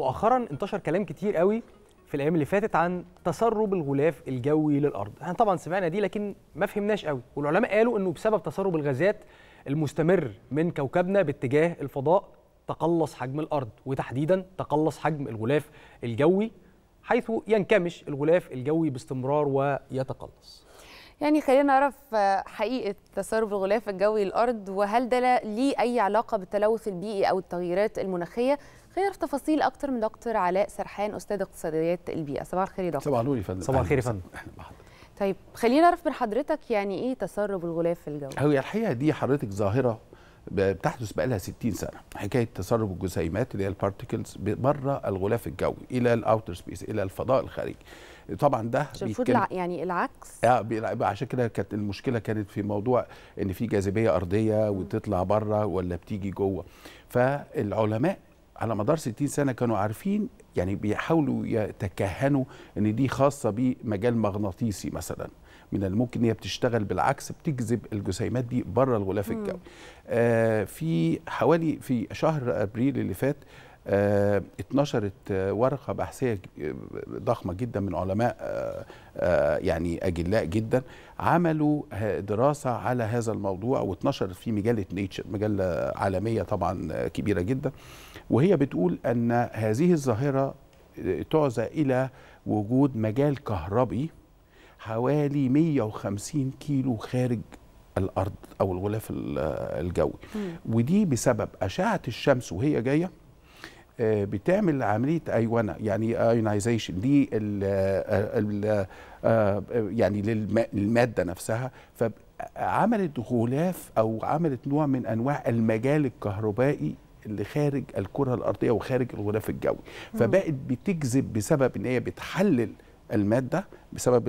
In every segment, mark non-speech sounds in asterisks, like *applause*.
مؤخرا انتشر كلام كتير قوي في الايام اللي فاتت عن تسرب الغلاف الجوي للارض احنا طبعا سمعنا دي لكن ما فهمناش قوي والعلماء قالوا انه بسبب تسرب الغازات المستمر من كوكبنا باتجاه الفضاء تقلص حجم الارض وتحديدا تقلص حجم الغلاف الجوي حيث ينكمش الغلاف الجوي باستمرار ويتقلص يعني خلينا نعرف آه، حقيقة تسرب الغلاف الجوي للأرض وهل ده ليه أي علاقة بالتلوث البيئي أو التغييرات المناخية خلينا في تفاصيل اكتر من دكتور علاء سرحان استاذ اقتصاديات البيئه صباح الخير يا دكتور صباح النور يا فندم صباح الخير يا فندم اهلا بحضرتك طيب خلينا نعرف من حضرتك يعني ايه تسرب الغلاف في الجو الحقيقه دي حضرتك ظاهره بتحدث بقى لها 60 سنه حكايه تسرب الجسيمات اللي هي البارتكلز بره الغلاف الجوي الى الاوتر سبيس الى الفضاء الخارجي طبعا ده المفروض يعني العكس اه عشان كده كانت المشكله كانت في موضوع ان في جاذبيه ارضيه وتطلع بره ولا بتيجي جوه فالعلماء على مدار 60 سنه كانوا عارفين يعني بيحاولوا يتكهنوا ان دي خاصه بمجال مغناطيسي مثلا من الممكن هي بتشتغل بالعكس بتجذب الجسيمات دي بره الغلاف الجوي آه في حوالي في شهر ابريل اللي فات آه آه، اتنشرت ورقه بحثيه ضخمه جدا من علماء آه، آه، يعني اجلاء جدا عملوا دراسه على هذا الموضوع واتنشرت في مجله نيتشر مجله عالميه طبعا كبيره جدا وهي بتقول ان هذه الظاهره تعزى الى وجود مجال كهربي حوالي 150 كيلو خارج الارض او الغلاف الجوي ودي بسبب اشعه الشمس وهي جايه آه، بتعمل عمليه ايونه يعني ايونايزيشن دي الـ آه، الـ آه، يعني للماده نفسها فعملت غلاف او عملت نوع من انواع المجال الكهربائي اللي خارج الكره الارضيه وخارج الغلاف الجوي فبقت بتجذب بسبب ان هي بتحلل الماده بسبب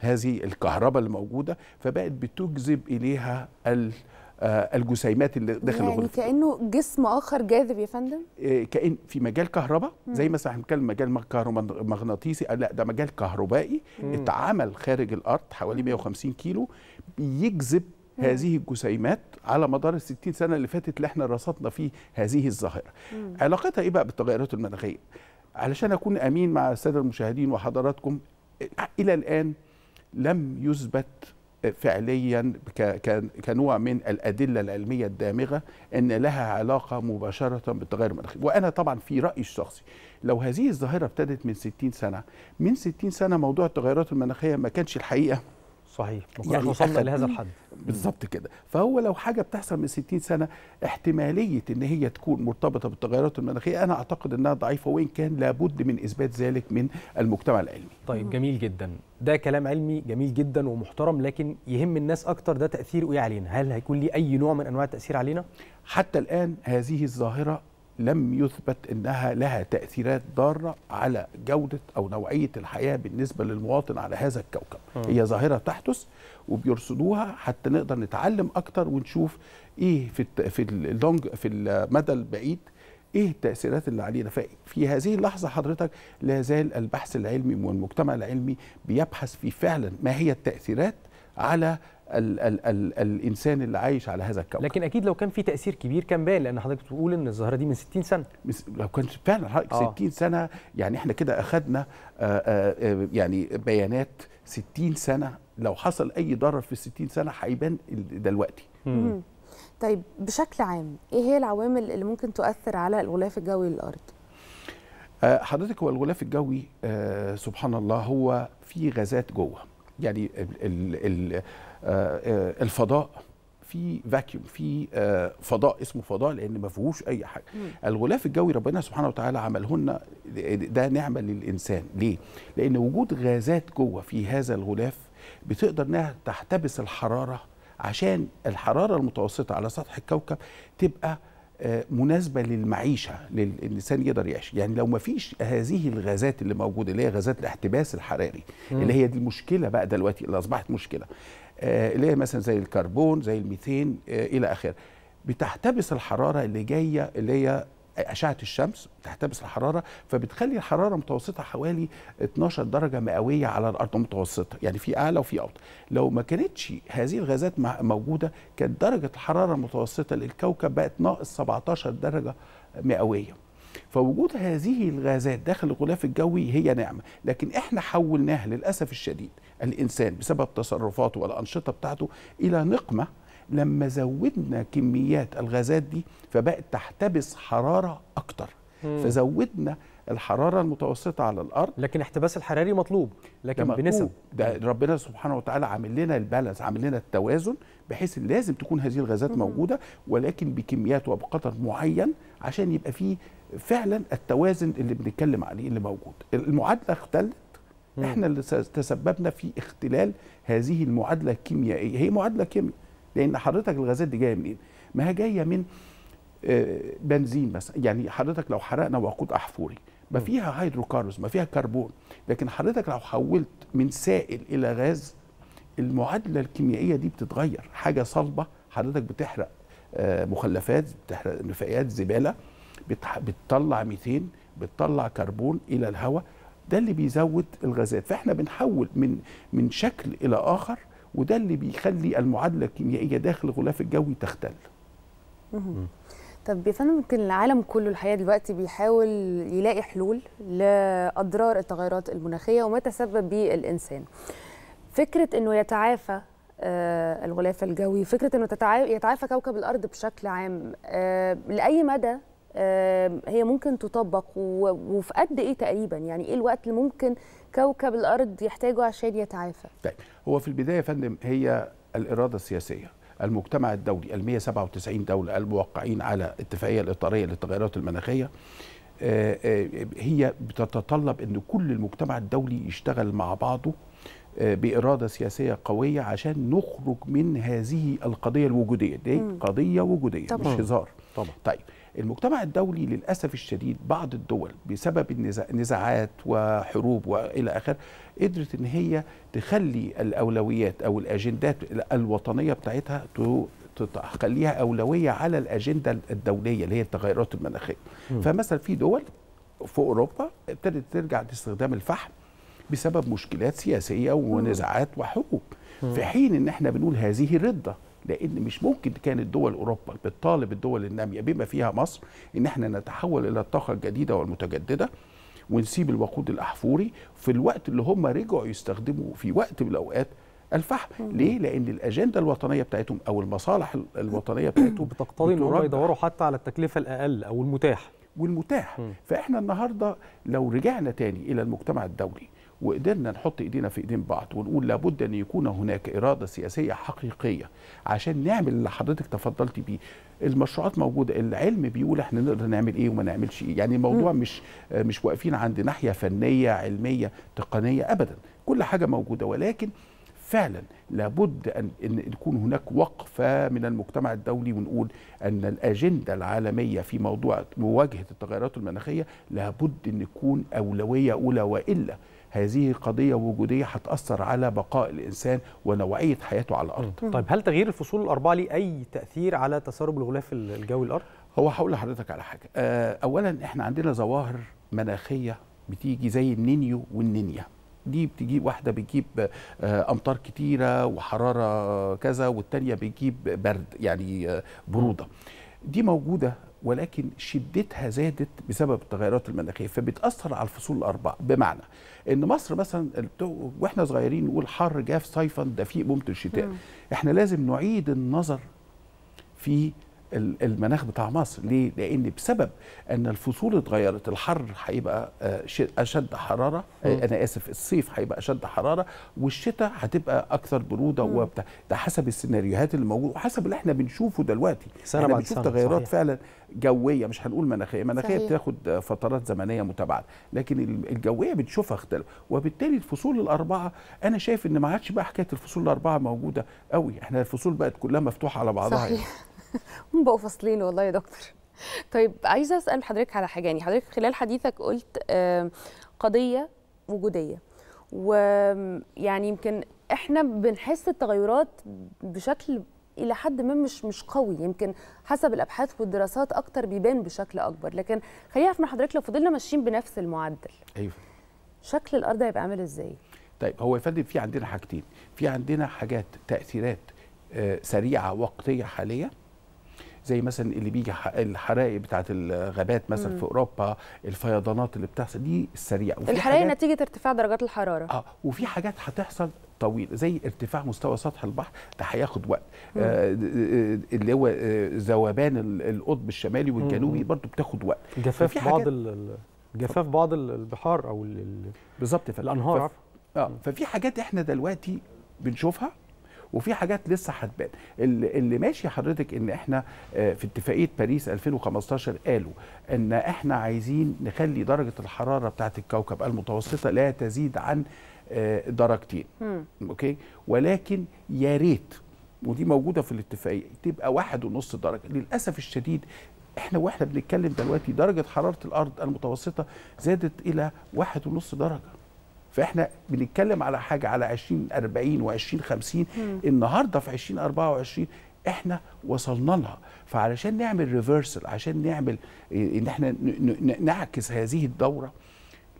هذه الكهرباء اللي موجوده فبقت بتجذب اليها ال آه، الجسيمات اللي داخل يعني الغرفه كانه جسم اخر جاذب يا فندم آه، كان في مجال كهرباء زي مثلا احنا بنتكلم مجال كهرومغناطيسي آه، لا ده مجال كهربائي اتعمل خارج الارض حوالي 150 كيلو بيجذب هذه الجسيمات على مدار ال 60 سنه اللي فاتت اللي احنا رصدنا فيه هذه الظاهره علاقتها ايه بقى بالتغيرات المناخيه علشان اكون امين مع الساده المشاهدين وحضراتكم الى الان لم يثبت فعليا كنوع من الادله العلميه الدامغه ان لها علاقه مباشره بالتغير المناخي وانا طبعا في رايي الشخصي لو هذه الظاهره ابتدت من 60 سنه من 60 سنه موضوع التغيرات المناخيه ما كانش الحقيقه صحيح يعني وصلنا لهذا الحد بالظبط كده فهو لو حاجه بتحصل من 60 سنه احتماليه ان هي تكون مرتبطه بالتغيرات المناخيه انا اعتقد انها ضعيفه وان كان لابد من اثبات ذلك من المجتمع العلمي طيب جميل جدا ده كلام علمي جميل جدا ومحترم لكن يهم الناس اكتر ده تاثيره ايه علينا هل هيكون ليه اي نوع من انواع التاثير علينا حتى الان هذه الظاهره لم يثبت انها لها تاثيرات ضاره على جوده او نوعيه الحياه بالنسبه للمواطن على هذا الكوكب م. آه. هي ظاهره تحدث وبيرصدوها حتى نقدر نتعلم اكتر ونشوف ايه في في اللونج في المدى البعيد ايه التاثيرات اللي علينا ففي هذه اللحظه حضرتك لا زال البحث العلمي والمجتمع العلمي بيبحث في فعلا ما هي التاثيرات على الـ الـ الـ الانسان اللي عايش على هذا الكوكب لكن اكيد لو كان في تاثير كبير كان باين لان حضرتك بتقول ان الظاهره دي من 60 سنه لو كانت فعلا حضرتك آه. 60 سنه يعني احنا كده اخذنا آه، آه، آه، يعني بيانات 60 سنه لو حصل اي ضرر في ال 60 سنه هيبان دلوقتي طيب بشكل عام ايه هي العوامل اللي ممكن تؤثر على الغلاف الجوي للارض حضرتك هو الغلاف الجوي سبحان الله هو في غازات جوه يعني ال ال آه، آه، الفضاء في فاكيوم في آه، فضاء اسمه فضاء لان ما فيهوش اي حاجه مم. الغلاف الجوي ربنا سبحانه وتعالى عمله لنا ده نعمه للانسان ليه لان وجود غازات جوه في هذا الغلاف بتقدر انها تحتبس الحراره عشان الحراره المتوسطه على سطح الكوكب تبقى مناسبة للمعيشة للإنسان يقدر يعيش يعني لو ما فيش هذه الغازات اللي موجودة اللي هي غازات الاحتباس الحراري اللي هي دي المشكلة بقى دلوقتي اللي أصبحت مشكلة آه، اللي هي مثلا زي الكربون زي الميثين آه، الى اخره بتحتبس الحراره اللي جايه اللي هي اشعه الشمس بتحتبس الحراره فبتخلي الحراره متوسطه حوالي 12 درجه مئويه على الارض المتوسطه يعني في اعلى وفي اوطى لو ما كانتش هذه الغازات موجوده كانت درجه الحراره المتوسطه للكوكب بقت ناقص 17 درجه مئويه فوجود هذه الغازات داخل الغلاف الجوي هي نعمه لكن احنا حولناها للاسف الشديد الانسان بسبب تصرفاته والانشطه بتاعته الى نقمه لما زودنا كميات الغازات دي فبقت تحتبس حراره اكتر مم. فزودنا الحراره المتوسطه على الارض لكن احتباس الحراري مطلوب لكن ده بنسب ده ربنا سبحانه وتعالى عامل لنا البالانس عامل لنا التوازن بحيث لازم تكون هذه الغازات مم. موجوده ولكن بكميات وبقدر معين عشان يبقى فيه فعلا التوازن اللي بنتكلم عليه اللي موجود المعادله اختلت احنا اللي تسببنا في اختلال هذه المعادله الكيميائيه هي معادله كيمياء لان حضرتك الغازات دي جايه منين ما هي جايه من آه، بنزين مثلا يعني حضرتك لو حرقنا وقود احفوري ما فيها هيدروكاربون ما فيها كربون لكن حضرتك لو حولت من سائل الى غاز المعادله الكيميائيه دي بتتغير حاجه صلبه حضرتك بتحرق آه، مخلفات بتحرق نفايات زباله بتطلع ميثين بتطلع كربون الى الهواء ده اللي بيزود الغازات فاحنا بنحول من من شكل الى اخر وده اللي بيخلي المعادله الكيميائيه داخل الغلاف الجوي تختل طب يا فندم ممكن العالم كله الحقيقه دلوقتي بيحاول يلاقي حلول لاضرار التغيرات المناخيه وما تسبب به الانسان فكره انه يتعافى آه، الغلاف الجوي فكره انه يتعافى كوكب الارض بشكل عام آه، لاي مدى هي ممكن تطبق وفي قد ايه تقريبا يعني ايه الوقت اللي ممكن كوكب الارض يحتاجه عشان يتعافى طيب هو في البدايه يا فندم هي الاراده السياسيه المجتمع الدولي ال 197 دوله الموقعين على اتفاقيه الاطاريه للتغيرات المناخيه آه، آه، هي بتتطلب ان كل المجتمع الدولي يشتغل مع بعضه آه، بإرادة سياسية قوية عشان نخرج من هذه القضية الوجودية دي قضية وجودية طبعا. مش هزار طبعا. طيب المجتمع الدولي للأسف الشديد بعض الدول بسبب النزاعات وحروب وإلى آخره قدرت إن هي تخلي الأولويات أو الأجندات الوطنية بتاعتها تخليها أولوية على الأجندة الدولية اللي هي التغيرات المناخية فمثلا في دول في أوروبا ابتدت ترجع لاستخدام الفحم بسبب مشكلات سياسية ونزاعات وحروب في حين إن احنا بنقول هذه الردة لان مش ممكن كانت دول اوروبا بتطالب الدول الناميه بما فيها مصر ان احنا نتحول الى الطاقه الجديده والمتجدده ونسيب الوقود الاحفوري في الوقت اللي هم رجعوا يستخدموا في وقت من الاوقات الفحم ليه لان الاجنده الوطنيه بتاعتهم او المصالح الوطنيه بتاعتهم بتقتضي ان هم يدوروا حتى على التكلفه الاقل او المتاح والمتاح فاحنا النهارده لو رجعنا تاني الى المجتمع الدولي وقدرنا نحط ايدينا في ايدين بعض ونقول لابد ان يكون هناك اراده سياسيه حقيقيه عشان نعمل اللي حضرتك تفضلت بيه المشروعات موجوده العلم بيقول احنا نقدر نعمل ايه وما نعملش ايه يعني الموضوع م. مش مش واقفين عند ناحيه فنيه علميه تقنيه ابدا كل حاجه موجوده ولكن فعلا لابد ان ان يكون هناك وقفه من المجتمع الدولي ونقول ان الاجنده العالميه في موضوع مواجهه التغيرات المناخيه لابد ان تكون اولويه اولى والا هذه قضيه وجوديه هتاثر على بقاء الانسان ونوعيه حياته على الارض طيب هل تغيير الفصول الاربعه ليه اي تاثير على تسرب الغلاف الجوي الارض هو هقول لحضرتك على حاجه آه، اولا احنا عندنا ظواهر مناخيه بتيجي زي النينيو والنينيا دي بتجيب واحده بتجيب آه، امطار كتيره وحراره كذا والتانيه بتجيب برد يعني آه، بروده دي موجوده ولكن شدتها زادت بسبب التغيرات المناخيه فبتاثر على الفصول الاربعه بمعنى ان مصر مثلا واحنا صغيرين نقول حر جاف صيفا دفيء ممطر الشتاء احنا لازم نعيد النظر في المناخ بتاع مصر ليه لان بسبب ان الفصول اتغيرت الحر هيبقى آه، اشد حراره آه، انا اسف الصيف هيبقى اشد حراره والشتاء هتبقى اكثر بروده وبتاع ده حسب السيناريوهات اللي موجوده وحسب اللي احنا بنشوفه دلوقتي سنة احنا بنشوف تغيرات فعلا جويه مش هنقول مناخيه مناخيه صحيح. بتاخد فترات زمنيه متابعة لكن الجويه بنشوفها اختلف وبالتالي الفصول الاربعه انا شايف ان ما عادش بقى حكايه الفصول الاربعه موجوده قوي احنا الفصول بقت كلها مفتوحه على بعضها يعني. صحيح. يعني. *laughs* هم بقوا فاصلين والله يا دكتور طيب عايزه اسال حضرتك على حاجه يعني حضرتك خلال حديثك قلت قضيه وجوديه ويعني يمكن احنا بنحس التغيرات بشكل الى حد ما مش مش قوي يمكن حسب الابحاث والدراسات اكتر بيبان بشكل اكبر لكن خلينا اعرف من حضرتك لو فضلنا ماشيين بنفس المعدل ايوه شكل الارض هيبقى عامل ازاي طيب هو يا فندم في عندنا حاجتين في عندنا حاجات تاثيرات آه، سريعه وقتيه حاليه زي مثلا اللي بيجي الحرائق بتاعه الغابات مثلا مم. في اوروبا الفيضانات اللي بتحصل دي السريعه الحرائق نتيجه ارتفاع درجات الحراره اه وفي حاجات هتحصل طويل زي ارتفاع مستوى سطح البحر ده هياخد وقت آه اللي هو آه، ذوبان القطب الشمالي والجنوبي برضو بتاخد وقت جفاف بعض جفاف بعض البحار او بالظبط الانهار اه ففي حاجات احنا دلوقتي بنشوفها وفي حاجات لسه هتبان اللي ماشي حضرتك ان احنا آه، في اتفاقيه باريس 2015 قالوا ان احنا عايزين نخلي درجه الحراره بتاعه الكوكب المتوسطه لا تزيد عن آه، درجتين اوكي ولكن يا ريت ودي موجوده في الاتفاقيه تبقى واحد ونص درجه للاسف الشديد احنا واحنا بنتكلم دلوقتي درجه حراره الارض المتوسطه زادت الى واحد ونص درجه فاحنا بنتكلم على حاجه على 20 40 و20 50 النهارده في 20 24 احنا وصلنا لها فعلشان نعمل ريفرسل عشان نعمل إيه، ان احنا نعكس هذه الدوره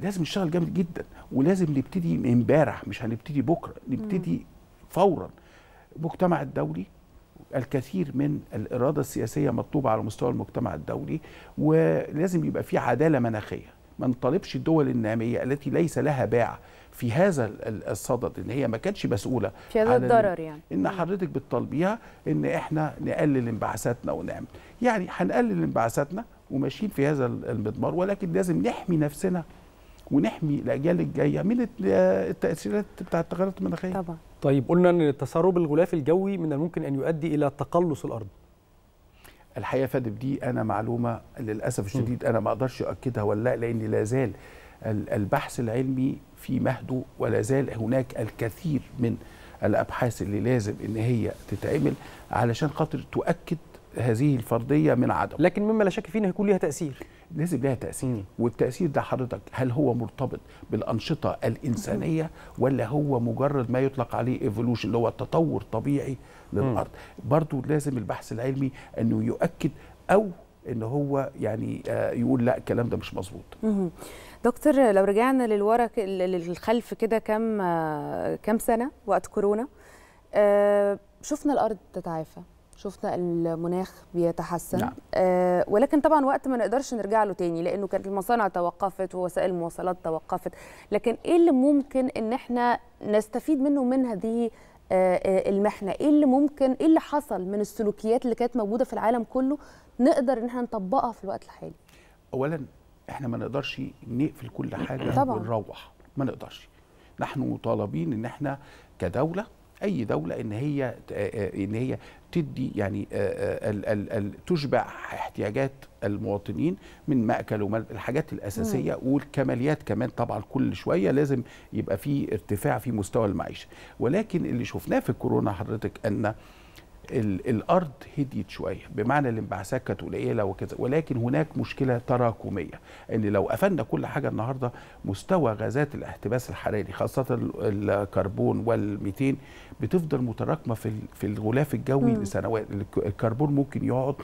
لازم نشتغل جامد جدا ولازم نبتدي امبارح مش هنبتدي بكره نبتدي فورا المجتمع الدولي الكثير من الاراده السياسيه مطلوبه على مستوى المجتمع الدولي ولازم يبقى في عداله مناخيه ما نطالبش الدول الناميه التي ليس لها باع في هذا الصدد ان هي ما كانتش مسؤوله في هذا الضرر يعني ان حضرتك بتطالبيها ان احنا نقلل انبعاثاتنا ونعمل يعني هنقلل انبعاثاتنا وماشيين في هذا المضمار ولكن لازم نحمي نفسنا ونحمي الاجيال الجايه من التاثيرات بتاعت التغيرات المناخيه طبعا طيب قلنا ان تسرب الغلاف الجوي من الممكن ان يؤدي الى تقلص الارض الحقيقه فادي دي انا معلومه للاسف الشديد انا ما اقدرش اؤكدها ولا لا لان لا زال البحث العلمي في مهده ولا زال هناك الكثير من الابحاث اللي لازم ان هي تتعمل علشان خاطر تؤكد هذه الفرضيه من عدم لكن مما لا شك فيه انه يكون ليها تاثير لازم لها تاثير والتاثير ده حضرتك هل هو مرتبط بالانشطه الانسانيه ولا هو مجرد ما يطلق عليه ايفولوشن اللي هو التطور طبيعي للارض برضو لازم البحث العلمي انه يؤكد او ان هو يعني آه، يقول لا الكلام ده مش مظبوط دكتور لو رجعنا للورا للخلف كده كم آه، كام سنه وقت كورونا آه، شفنا الارض تتعافى شفنا المناخ بيتحسن نعم. آه ولكن طبعا وقت ما نقدرش نرجع له تاني لانه كانت المصانع توقفت ووسائل المواصلات توقفت لكن ايه اللي ممكن ان احنا نستفيد منه من هذه آه،, آه المحنه ايه اللي ممكن ايه اللي حصل من السلوكيات اللي كانت موجوده في العالم كله نقدر ان احنا نطبقها في الوقت الحالي اولا احنا ما نقدرش نقفل كل حاجه طبعا. ونروح ما نقدرش نحن مطالبين ان احنا كدوله اي دوله ان هي آه، آه، ان هي تدي يعني آه، ال ال ال تشبع احتياجات المواطنين من ماكل ومال الحاجات الاساسيه مم. والكماليات كمان طبعا كل شويه لازم يبقى في ارتفاع في مستوى المعيشه ولكن اللي شفناه في الكورونا حضرتك ان الارض هديت شويه بمعنى الانبعاثات كانت قليله وكذا ولكن هناك مشكله تراكميه ان لو قفلنا كل حاجه النهارده مستوى غازات الاحتباس الحراري خاصه الكربون والميثين بتفضل متراكمه في في الغلاف الجوي مم. لسنوات الكربون ممكن يقعد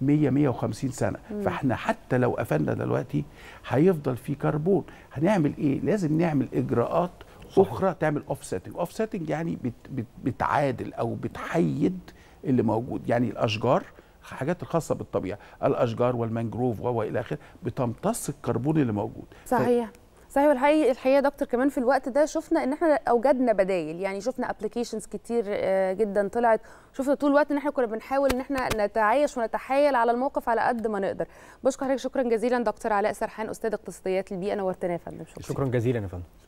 100 150 سنه مم. فاحنا حتى لو قفلنا دلوقتي هيفضل في كربون هنعمل ايه لازم نعمل اجراءات صحيح. اخرى تعمل اوف سيتنج اوف سيتنج يعني بت بت بتعادل او بتحيد اللي موجود يعني الاشجار حاجات الخاصة بالطبيعة الأشجار والمانجروف وإلى آخره بتمتص الكربون اللي موجود صحيح صحيح والحقيقه الحقيقه دكتور كمان في الوقت ده شفنا ان احنا اوجدنا بدايل يعني شفنا ابلكيشنز كتير آه، جدا طلعت شفنا طول الوقت ان احنا كنا بنحاول ان احنا نتعايش ونتحايل على الموقف على قد ما نقدر بشكر حضرتك شكرا جزيلا دكتور علاء سرحان استاذ اقتصاديات البيئه نورتنا يا فندم شكرا, شكرا جزيلا يا فندم